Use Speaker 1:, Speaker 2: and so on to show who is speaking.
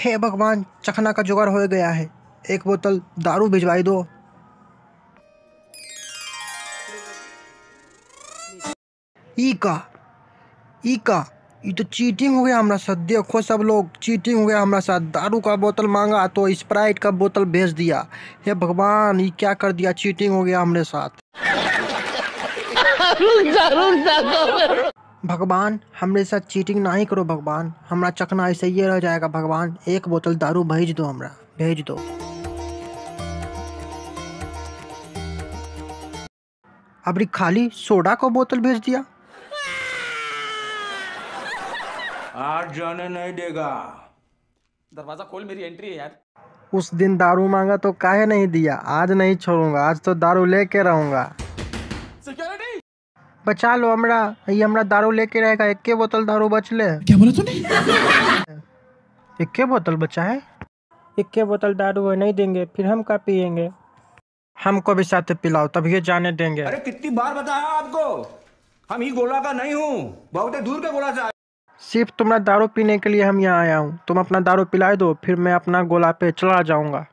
Speaker 1: हे भगवान चखना का जुगाड़ हो गया है एक बोतल दारू भिजवाई दो ईका ईका ये तो चीटिंग हो गया हमारा साथ देखो सब लोग चीटिंग हो गया हमारा साथ दारू का बोतल मांगा तो स्प्राइट का बोतल भेज दिया हे भगवान ये क्या कर दिया चीटिंग हो गया हमारे साथ रुक जा, रुक जा, भगवान हमरे साथ चीटिंग ना ही करो भगवान हमारा चकना ऐसे ही रह जाएगा भगवान एक बोतल दारू भेज दो हमरा भेज दो अबरी खाली सोडा को बोतल भेज दिया आज जाने नहीं देगा दरवाजा खोल मेरी एंट्री है यार उस दिन दारू मांगा तो काहे नहीं दिया आज नहीं छोड़ूंगा आज तो दारू लेके रहूंगा बचा लो हमरा ये हमरा दारू लेके रहेगा एक बोतल दारू बचले क्या बोला तूने इक्के बोतल बचा है इक्के बोतल दारू नहीं देंगे फिर हम का पियेंगे हमको भी साथ पिलाओ तब ये जाने देंगे अरे कितनी बार बताया आपको हम ही गोला का नहीं हूँ बहुत दूर के गोला से सिर्फ तुम्हारा दारू पीने के लिए हम यहाँ आया हूँ तुम अपना दारू पिलाए दो फिर मैं अपना गोला पे चला जाऊंगा